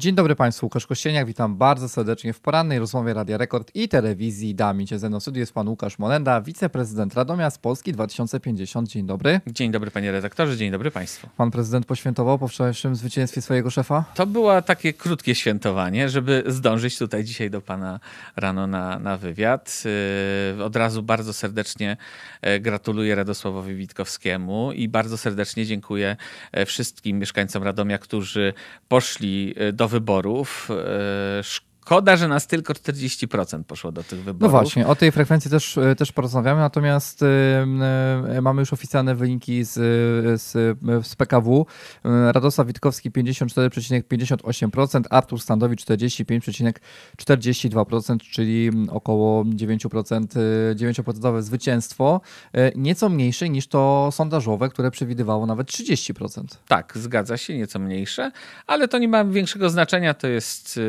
Dzień dobry Państwu, Łukasz Kościeniak, witam bardzo serdecznie w porannej rozmowie Radia Rekord i Telewizji Dami. Cię ze mną studiu jest Pan Łukasz Monenda, wiceprezydent Radomia z Polski 2050. Dzień dobry. Dzień dobry Panie redaktorze, dzień dobry Państwu. Pan prezydent poświętował po wczorajszym zwycięstwie swojego szefa? To było takie krótkie świętowanie, żeby zdążyć tutaj dzisiaj do Pana rano na, na wywiad. Yy, od razu bardzo serdecznie e, gratuluję Radosławowi Witkowskiemu i bardzo serdecznie dziękuję e, wszystkim mieszkańcom Radomia, którzy poszli e, do wyborów. E, Szkoda, że nas tylko 40% poszło do tych wyborów. No właśnie, o tej frekwencji też, e, też porozmawiamy, natomiast e, e, mamy już oficjalne wyniki z, z, z PKW. Radosław Witkowski 54,58%, Artur Standowicz 45,42%, czyli około 9%, 9% zwycięstwo. Nieco mniejsze niż to sondażowe, które przewidywało nawet 30%. Tak, zgadza się, nieco mniejsze, ale to nie ma większego znaczenia, to jest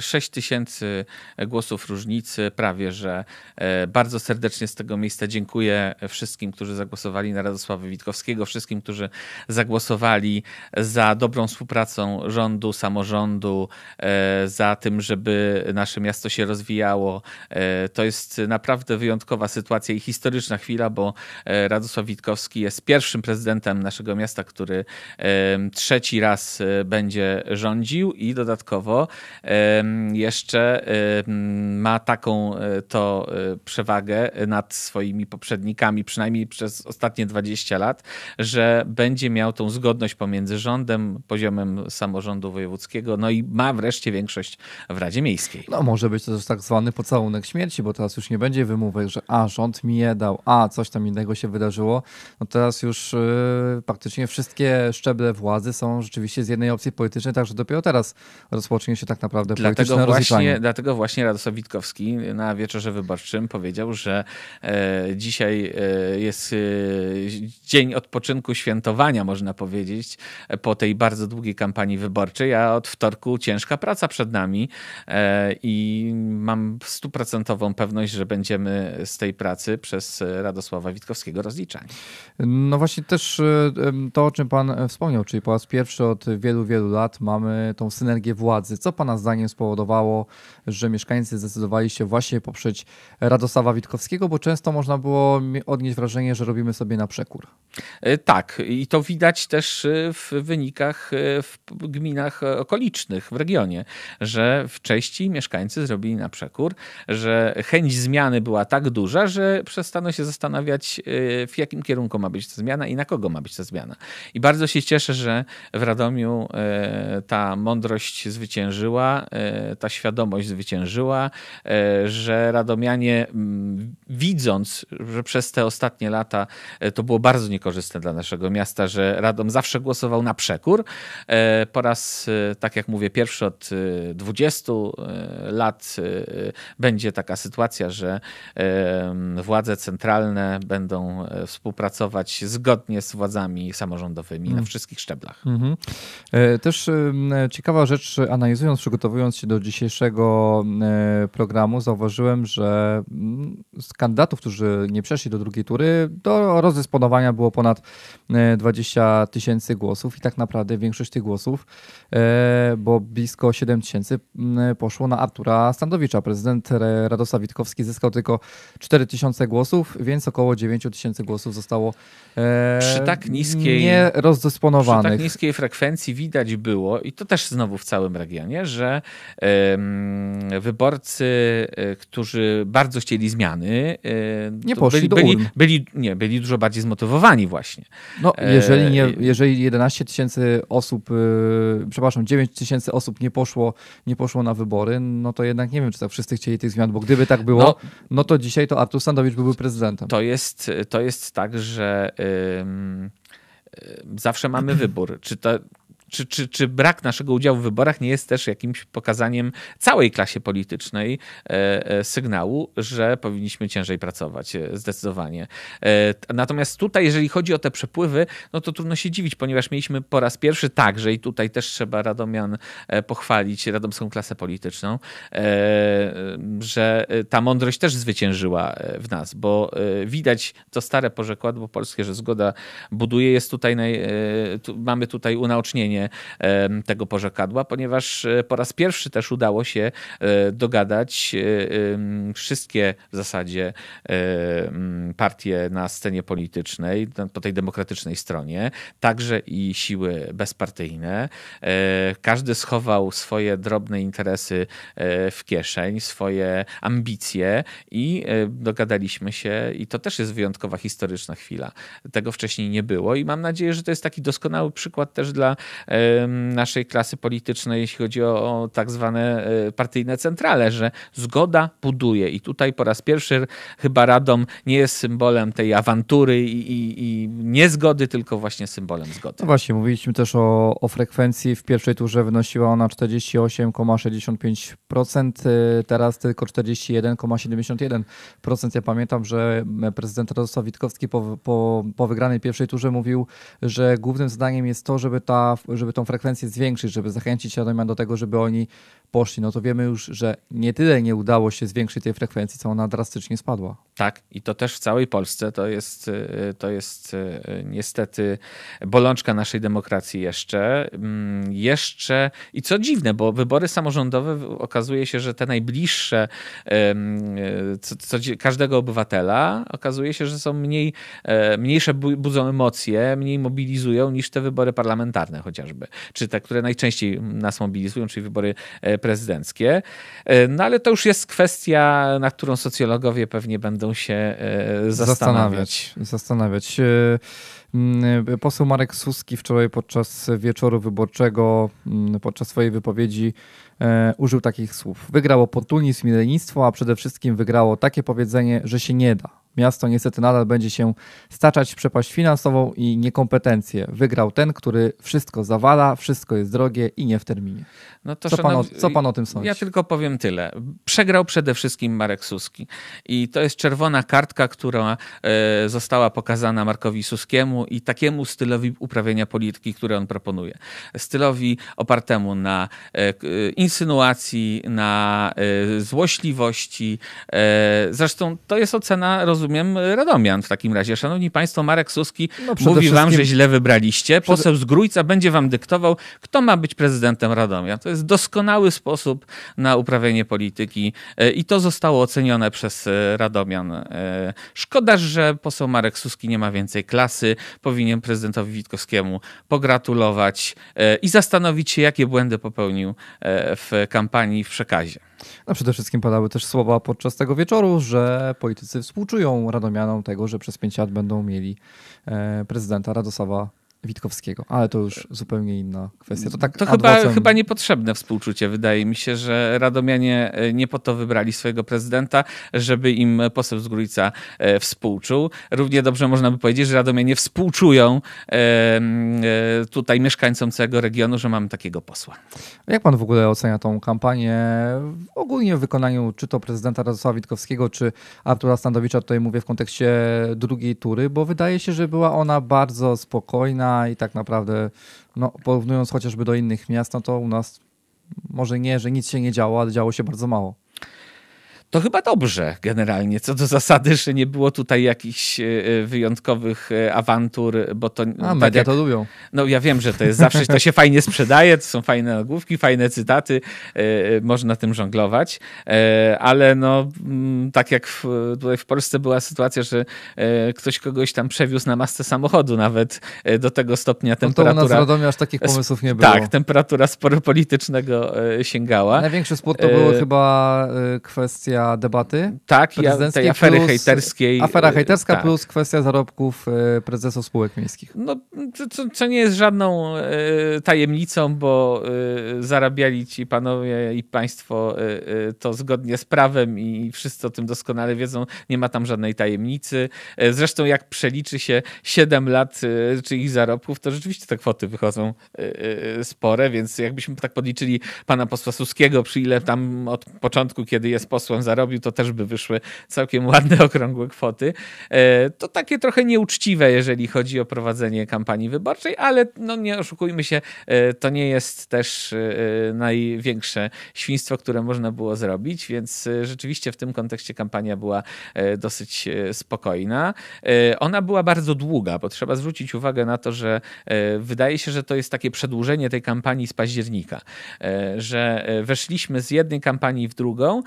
6000 tysięcy głosów różnicy, prawie że. E, bardzo serdecznie z tego miejsca dziękuję wszystkim, którzy zagłosowali na Radosława Witkowskiego, wszystkim, którzy zagłosowali za dobrą współpracą rządu, samorządu, e, za tym, żeby nasze miasto się rozwijało. E, to jest naprawdę wyjątkowa sytuacja i historyczna chwila, bo Radosław Witkowski jest pierwszym prezydentem naszego miasta, który trzeci raz będzie rządził i dodatkowo jest jeszcze ma taką y, to y, przewagę nad swoimi poprzednikami, przynajmniej przez ostatnie 20 lat, że będzie miał tą zgodność pomiędzy rządem, poziomem samorządu wojewódzkiego, no i ma wreszcie większość w Radzie Miejskiej. No może być to też tak zwany pocałunek śmierci, bo teraz już nie będzie wymówek, że a, rząd mi je dał, a, coś tam innego się wydarzyło. No teraz już yy, praktycznie wszystkie szczeble władzy są rzeczywiście z jednej opcji politycznej, także dopiero teraz rozpocznie się tak naprawdę Dlatego polityczne właśnie, dlatego właśnie Radosław Witkowski na wieczorze wyborczym powiedział, że e, dzisiaj e, jest e, dzień odpoczynku, świętowania, można powiedzieć, po tej bardzo długiej kampanii wyborczej, a od wtorku ciężka praca przed nami e, i mam stuprocentową pewność, że będziemy z tej pracy przez Radosława Witkowskiego rozliczani. No właśnie też e, to, o czym pan e, wspomniał, czyli po raz pierwszy od wielu, wielu lat mamy tą synergię władzy. Co pana zdaniem spowodowało że mieszkańcy zdecydowali się właśnie poprzeć Radosława Witkowskiego, bo często można było odnieść wrażenie, że robimy sobie na przekór. E, tak, i to widać też e, w wynikach e, w gminach okolicznych, w regionie, że w części mieszkańcy zrobili na przekór, że chęć zmiany była tak duża, że przestano się zastanawiać, w jakim kierunku ma być ta zmiana i na kogo ma być ta zmiana. I bardzo się cieszę, że w Radomiu ta mądrość zwyciężyła, ta świadomość zwyciężyła, e, że Radomianie mm, widząc, że przez te ostatnie lata e, to było bardzo niekorzystne dla naszego miasta, że Radom zawsze głosował na przekór. E, po raz, tak jak mówię, pierwszy od 20 lat będzie taka sytuacja, że władze centralne będą współpracować zgodnie z władzami samorządowymi na mhm. wszystkich szczeblach. -hmm. Też ciekawa rzecz, analizując, przygotowując się do dzisiaj dzisiejszego e, programu zauważyłem, że mm, z kandydatów, którzy nie przeszli do drugiej tury, do rozdysponowania było ponad 20 e, tysięcy głosów i tak naprawdę większość tych głosów, e, bo blisko 7 tysięcy mm, poszło na Artura Standowicza. Prezydent Radosław Witkowski zyskał tylko 4 tysiące głosów, więc około 9 tysięcy głosów zostało przy tak niskiej, nie rozdysponowanych. Przy tak niskiej frekwencji widać było, i to też znowu w całym regionie, że wyborcy, e, którzy bardzo chcieli zmiany, e, nie poszli byli, byli, byli, nie, byli dużo bardziej zmotywowani właśnie. No, e, jeżeli, nie, jeżeli 11 tysięcy osób, przepraszam, 9 tysięcy osób nie poszło, nie poszło na wybory, no to jednak nie wiem, czy tak wszyscy chcieli tych zmian, bo gdyby tak było, no, no to dzisiaj to Artur Sandowicz byłby prezydentem. To jest, to jest tak, że... zawsze mamy wybór. Czy to, czy, czy, czy brak naszego udziału w wyborach nie jest też jakimś pokazaniem całej klasie politycznej e, e, sygnału, że powinniśmy ciężej pracować e, zdecydowanie? Natomiast tutaj, jeżeli chodzi o te przepływy, no to trudno się dziwić, ponieważ mieliśmy po raz pierwszy także i tutaj też trzeba Radomian pochwalić, radomską klasę polityczną, że ta mądrość też zwyciężyła w nas, bo widać to stare porzekładło polskie, że zgoda buduje, jest tutaj, naj, mamy tutaj unaocznienie tego porzekadła, ponieważ e, po raz pierwszy też udało się e, dogadać e, wszystkie w zasadzie partie na scenie politycznej, po tej demokratycznej stronie, także i siły bezpartyjne. Każdy schował swoje drobne interesy w kieszeń, swoje ambicje i dogadaliśmy się, i to też jest wyjątkowa historyczna chwila. Tego wcześniej nie było i mam nadzieję, że to jest taki doskonały przykład też dla naszej klasy politycznej, jeśli chodzi o, tak zwane e, partyjne centrale, że zgoda buduje. I tutaj po raz pierwszy chyba Radom nie jest symbolem tej awantury i, i, i niezgody, tylko właśnie symbolem zgody. No właśnie, mówiliśmy też o, o frekwencji. W pierwszej turze wynosiła ona 48,65%, y, teraz tylko 41,71%. Ja pamiętam, że prezydent Radosław Witkowski po, po, po wygranej pierwszej turze mówił, że głównym zadaniem jest to, żeby ta żeby tą frekwencję zwiększyć, żeby zachęcić świadomian do tego, żeby oni poszli, no to wiemy już, że nie tyle nie udało się zwiększyć tej frekwencji, co ona drastycznie spadła. Tak, i to też w całej Polsce to jest, y, to jest y, niestety bolączka naszej demokracji jeszcze. Mm, jeszcze i co dziwne, bo wybory samorządowe okazuje się, że te najbliższe y, co, co, każdego obywatela okazuje się, że są mniej, e, mniejsze budzą emocje, mniej mobilizują niż te wybory parlamentarne chociażby, czy te, które najczęściej nas mobilizują, czyli wybory prezydenckie prezydenckie. E, no ale to już jest kwestia, na którą socjologowie pewnie będą się e, zastanawiać. Zastanawiać. zastanawiać. E, poseł Marek Suski wczoraj podczas wieczoru wyborczego, podczas swojej wypowiedzi użył takich słów. Wygrało oportunizm i lenistwo, a przede wszystkim wygrało takie powiedzenie, że się nie da miasto niestety nadal będzie się staczać w przepaść finansową i niekompetencje. Wygrał ten, który wszystko zawala, wszystko jest drogie i nie w terminie. No to co, szanowni... pan o, co pan o tym sądzi? Ja tylko powiem tyle przegrał przede wszystkim Marek Suski. I to jest czerwona kartka, która e, została pokazana Markowi Suskiemu i takiemu stylowi uprawiania polityki, który on proponuje. Stylowi opartemu na e, insynuacji, na e, złośliwości. Zresztą to jest ocena, rozumiem, Radomian w takim razie. Szanowni Państwo, Marek Suski no, mówi wszystkim... wam, że źle wybraliście. Poseł z Grójca będzie wam dyktował, kto ma być prezydentem Radomia. To jest doskonały sposób na uprawianie polityki E, i to zostało ocenione przez e, Radomian. E, szkoda, że poseł Marek Suski nie ma więcej klasy. Powinien prezydentowi Witkowskiemu pogratulować i zastanowić się, jakie błędy popełnił w kampanii, w przekazie. No przede wszystkim padały też słowa podczas tego wieczoru, że politycy współczują Radomianom tego, że przez pięć lat będą mieli prezydenta Radosława Witkowskiego, ale to już zupełnie inna kwestia. To, tak to chyba, chyba niepotrzebne współczucie. Wydaje mi się, że Radomianie e, nie po to wybrali swojego prezydenta, żeby im poseł z Grójca e, współczuł. Równie dobrze można by powiedzieć, że Radomianie współczują e, tutaj mieszkańcom całego regionu, że mamy takiego posła. Jak pan w ogóle ocenia tą kampanię ogólnie w wykonaniu czy to prezydenta Radosława Witkowskiego, czy Artura Standowicza, tutaj mówię w kontekście drugiej tury, bo wydaje się, że była ona bardzo spokojna, i tak naprawdę, no, porównując chociażby do innych miast, no to u nas może nie, że nic się nie działo, ale działo się bardzo mało to chyba dobrze generalnie, co do zasady, że nie było tutaj jakichś e, e, wyjątkowych e, awantur, bo to... A, tak media jak, to lubią. No ja wiem, że to jest zawsze, to się fajnie sprzedaje, to są fajne nagłówki, fajne cytaty, można tym żonglować, ale no mm, tak jak w, tutaj w Polsce była sytuacja, że ktoś kogoś tam przewiózł na masce samochodu nawet do tego stopnia temperatura... No to u nas w aż takich pomysłów nie tak, było. Tak, temperatura sporu politycznego sięgała. Największy spór to była chyba kwestia kwestia debaty tak, prezydenckiej. tej afery plus, hejterskiej. Afera y, hejterska tak. plus kwestia zarobków y, prezesów spółek miejskich. No, co, co nie jest żadną y, tajemnicą, bo zarabiali ci panowie i państwo to zgodnie z prawem i wszyscy o tym doskonale wiedzą. Nie ma tam żadnej tajemnicy. Zresztą jak przeliczy się 7 lat czy ich zarobków, to rzeczywiście te kwoty wychodzą spore, więc jakbyśmy tak podliczyli pana posła Suskiego, przy ile tam od początku, kiedy jest posłem zarobił, to też by wyszły całkiem ładne, okrągłe kwoty. E, to takie trochę nieuczciwe, jeżeli chodzi o prowadzenie kampanii wyborczej, ale no nie oszukujmy się, e, to nie jest też e, największe świństwo, które można było zrobić, więc rzeczywiście w tym kontekście kampania była dosyć spokojna. Ona była bardzo długa, bo trzeba zwrócić uwagę na to, że wydaje się, że to jest takie przedłużenie tej kampanii z października, że weszliśmy z jednej kampanii w drugą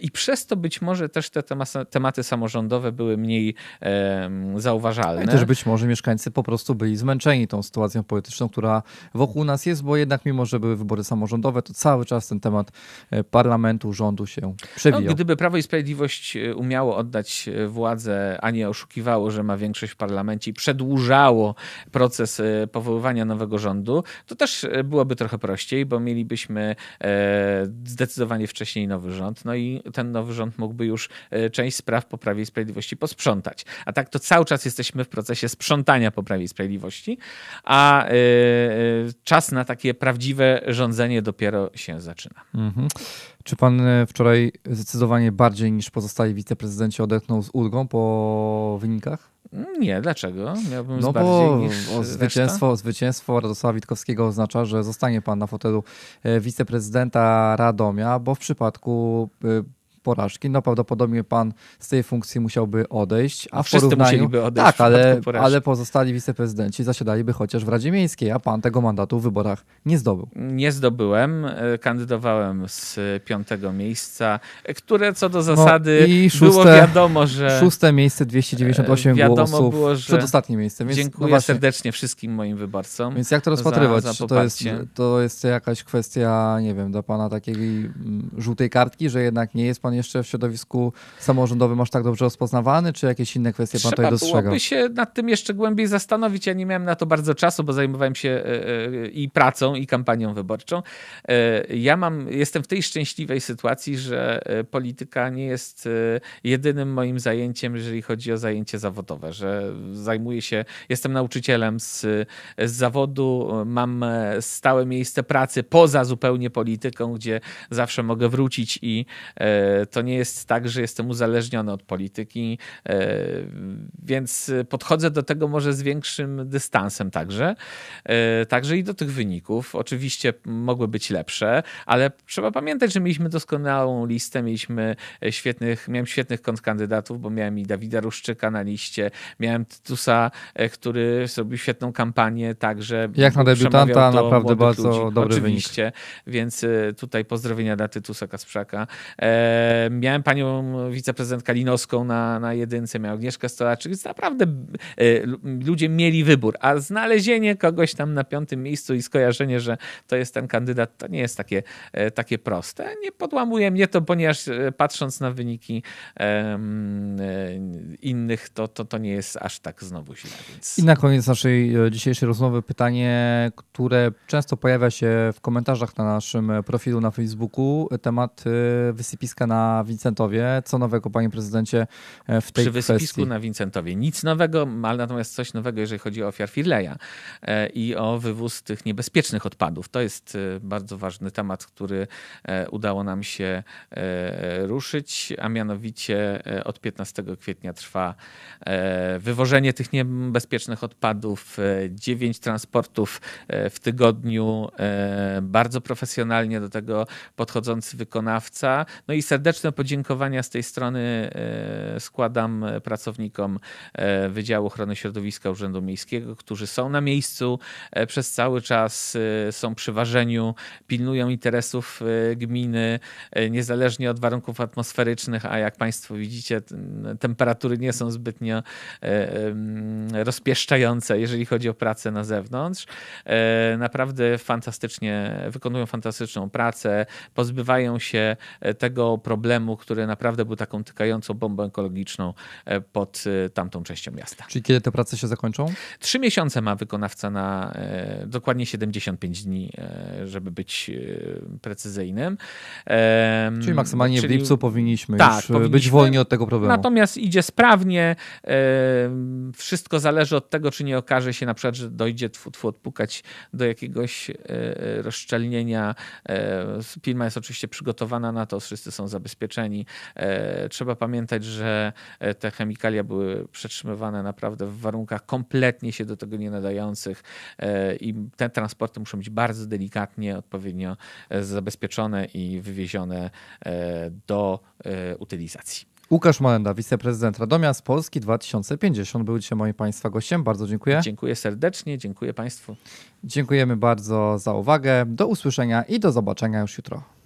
i przy przez to być może też te tematy samorządowe były mniej e, zauważalne. I też być może mieszkańcy po prostu byli zmęczeni tą sytuacją polityczną, która wokół nas jest, bo jednak mimo, że były wybory samorządowe, to cały czas ten temat e, parlamentu, rządu się no, przewijał. No, gdyby Prawo i Sprawiedliwość e, umiało oddać e, władzę, a nie oszukiwało, że ma większość w parlamencie i przedłużało proces powoływania nowego rządu, to też byłoby trochę prościej, bo mielibyśmy zdecydowanie wcześniej nowy rząd. No i ten nowy rząd mógłby już e, część spraw poprawy i Sprawiedliwości posprzątać. A tak to cały czas jesteśmy w procesie sprzątania poprawy i Sprawiedliwości, a e, e, czas na takie prawdziwe rządzenie dopiero się zaczyna. Mhm. Czy pan wczoraj zdecydowanie bardziej niż pozostali wiceprezydenci odetchnął z ulgą po wynikach? Nie, dlaczego? Miałbym no bo niż zwycięstwo, zwycięstwo Radosława Witkowskiego oznacza, że zostanie pan na fotelu wiceprezydenta Radomia, bo w przypadku porażki, no prawdopodobnie pan z tej funkcji musiałby odejść. A w Wszyscy porównaniu... musieliby odejść. Tak, ale, ale pozostali wiceprezydenci zasiadaliby chociaż w Radzie Miejskiej, a pan tego mandatu w wyborach nie zdobył. Nie zdobyłem. E, kandydowałem z piątego miejsca, e, które co do no zasady no i szóste, było wiadomo, że. Szóste miejsce 298 e, wiadomo głosów. Było, że przedostatnie miejsce. Więc, dziękuję no serdecznie wszystkim moim wyborcom. Więc jak to rozpatrywać? Za, za to, jest, to jest jakaś kwestia, nie wiem, dla pana takiej mm, żółtej kartki, że jednak nie jest pan jeszcze w środowisku samorządowym aż tak dobrze rozpoznawany, czy jakieś inne kwestie Trzeba pan tutaj dostrzega? Byłoby się nad tym jeszcze głębiej zastanowić. Ja nie miałem na to bardzo czasu, bo zajmowałem się e, e, i pracą, i kampanią wyborczą. E, ja mam, jestem w tej szczęśliwej sytuacji, że polityka nie jest jedynym moim zajęciem, jeżeli chodzi o zajęcie zawodowe, że zajmuję się, jestem nauczycielem z, z zawodu, mam stałe miejsce pracy poza zupełnie polityką, gdzie zawsze mogę wrócić i to nie jest tak, że jestem uzależniony od polityki, e, więc podchodzę do tego może z większym dystansem także. E, także i do tych wyników. Oczywiście mogły być lepsze, ale trzeba pamiętać, że mieliśmy doskonałą listę, mieliśmy świetnych, miałem świetnych kontrkandydatów, bo miałem i Dawida Ruszczyka na liście, miałem Tytusa, e, który zrobił świetną kampanię, także jak na debiutanta naprawdę bardzo ludzi. dobry Oczywiście, wynik. więc tutaj pozdrowienia dla Tytusa Kasprzaka. E, miałem panią wiceprezydent Kalinowską na, na jedynce, miał Agnieszkę Stolarczyk, czyli naprawdę e, ludzie mieli wybór, a znalezienie kogoś tam na piątym miejscu i skojarzenie, że to jest ten kandydat, to nie jest takie, e, takie proste. Nie podłamuje mnie to, ponieważ patrząc na wyniki innych, to, to, to nie jest aż tak znowu źle. Więc... I na koniec naszej dzisiejszej rozmowy pytanie, które często pojawia się w komentarzach na naszym profilu na Facebooku, temat wysypiska na na Wincentowie. Co nowego, panie prezydencie, e, w tej Przy wysypisku na Wincentowie nic nowego, ale natomiast coś nowego, jeżeli chodzi o ofiar Firleja e, i o wywóz tych niebezpiecznych odpadów. To jest e, bardzo ważny temat, który udało nam się ruszyć, a mianowicie od 15 kwietnia trwa wywożenie tych niebezpiecznych odpadów, Dziewięć transportów w tygodniu, bardzo profesjonalnie do tego podchodzący wykonawca. No i serdecznie serdeczne podziękowania z tej strony e, składam e, pracownikom e, Wydziału Ochrony Środowiska Urzędu Miejskiego, którzy są na miejscu przez cały czas, są przy ważeniu, pilnują interesów gminy, niezależnie od warunków atmosferycznych, a jak Państwo widzicie, temperatury nie są zbytnio rozpieszczające, jeżeli chodzi o pracę na zewnątrz. Naprawdę fantastycznie, wykonują fantastyczną pracę, pozbywają się tego problemu, problemu, który naprawdę był taką tykającą bombą ekologiczną e, pod e, tamtą częścią miasta. Czyli kiedy te prace się zakończą? Trzy miesiące ma wykonawca na e, dokładnie 75 dni, żeby być precyzyjnym. Czyli maksymalnie Czyli... w lipcu powinniśmy, tak, już powinniśmy być wolni od tego problemu. Natomiast idzie sprawnie. Wszystko zależy od tego, czy nie okaże się na przykład, że dojdzie tfu, odpukać do jakiegoś rozszczelnienia. Pilma jest oczywiście przygotowana na to, wszyscy są zabezpieczeni. E, trzeba pamiętać, że e, te chemikalia były przetrzymywane naprawdę w warunkach kompletnie się do tego nie nadających e, i te transporty muszą być bardzo delikatnie, odpowiednio zabezpieczone i wywiezione do utylizacji. Łukasz Malenda, wiceprezydent Radomia z Polski 2050 był dzisiaj moim Państwa gościem. Bardzo dziękuję. Dziękuję serdecznie, dziękuję Państwu. Dziękujemy bardzo za uwagę. Do usłyszenia i do zobaczenia już jutro.